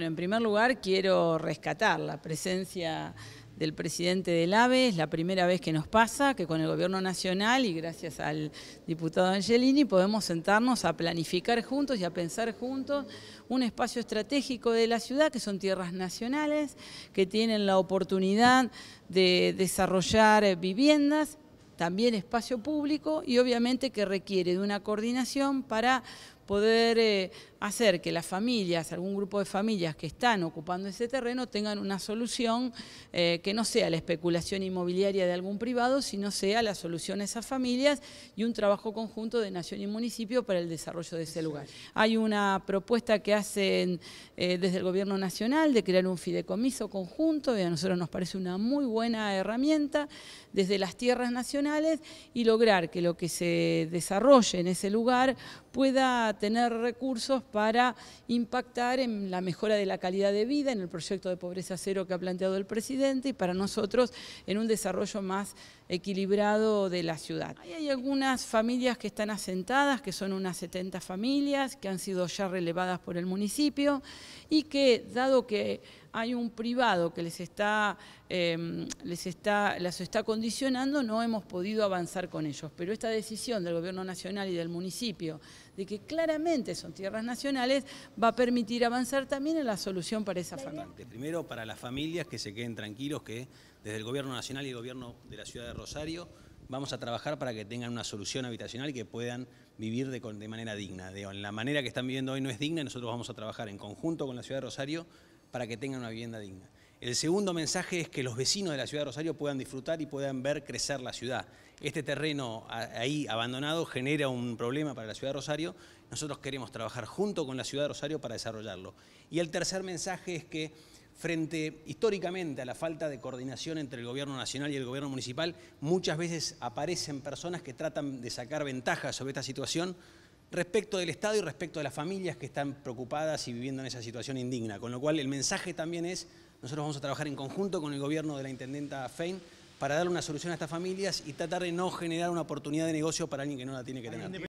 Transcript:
En primer lugar, quiero rescatar la presencia del presidente del AVE, es la primera vez que nos pasa, que con el gobierno nacional y gracias al diputado Angelini podemos sentarnos a planificar juntos y a pensar juntos un espacio estratégico de la ciudad, que son tierras nacionales, que tienen la oportunidad de desarrollar viviendas, también espacio público y obviamente que requiere de una coordinación para poder eh, hacer que las familias, algún grupo de familias que están ocupando ese terreno tengan una solución eh, que no sea la especulación inmobiliaria de algún privado, sino sea la solución a esas familias y un trabajo conjunto de nación y municipio para el desarrollo de ese lugar. Hay una propuesta que hacen eh, desde el gobierno nacional de crear un fideicomiso conjunto y a nosotros nos parece una muy buena herramienta desde las tierras nacionales y lograr que lo que se desarrolle en ese lugar pueda tener recursos para impactar en la mejora de la calidad de vida, en el proyecto de pobreza cero que ha planteado el presidente y para nosotros en un desarrollo más equilibrado de la ciudad. Hay algunas familias que están asentadas, que son unas 70 familias, que han sido ya relevadas por el municipio y que dado que hay un privado que les está, em, les está, las está condicionando, no hemos podido avanzar con ellos. Pero esta decisión del Gobierno Nacional y del municipio de que claramente son tierras nacionales va a permitir avanzar también en la solución para esa familia. Primero, para las familias que se queden tranquilos que desde el Gobierno Nacional y el Gobierno de la Ciudad de Rosario vamos a trabajar para que tengan una solución habitacional y que puedan vivir de, de manera digna. De, la manera que están viviendo hoy no es digna y nosotros vamos a trabajar en conjunto con la Ciudad de Rosario para que tengan una vivienda digna. El segundo mensaje es que los vecinos de la ciudad de Rosario puedan disfrutar y puedan ver crecer la ciudad. Este terreno ahí abandonado genera un problema para la ciudad de Rosario. Nosotros queremos trabajar junto con la ciudad de Rosario para desarrollarlo. Y el tercer mensaje es que frente históricamente a la falta de coordinación entre el gobierno nacional y el gobierno municipal, muchas veces aparecen personas que tratan de sacar ventaja sobre esta situación respecto del Estado y respecto de las familias que están preocupadas y viviendo en esa situación indigna. Con lo cual el mensaje también es, nosotros vamos a trabajar en conjunto con el gobierno de la Intendenta Fein para dar una solución a estas familias y tratar de no generar una oportunidad de negocio para alguien que no la tiene que tener.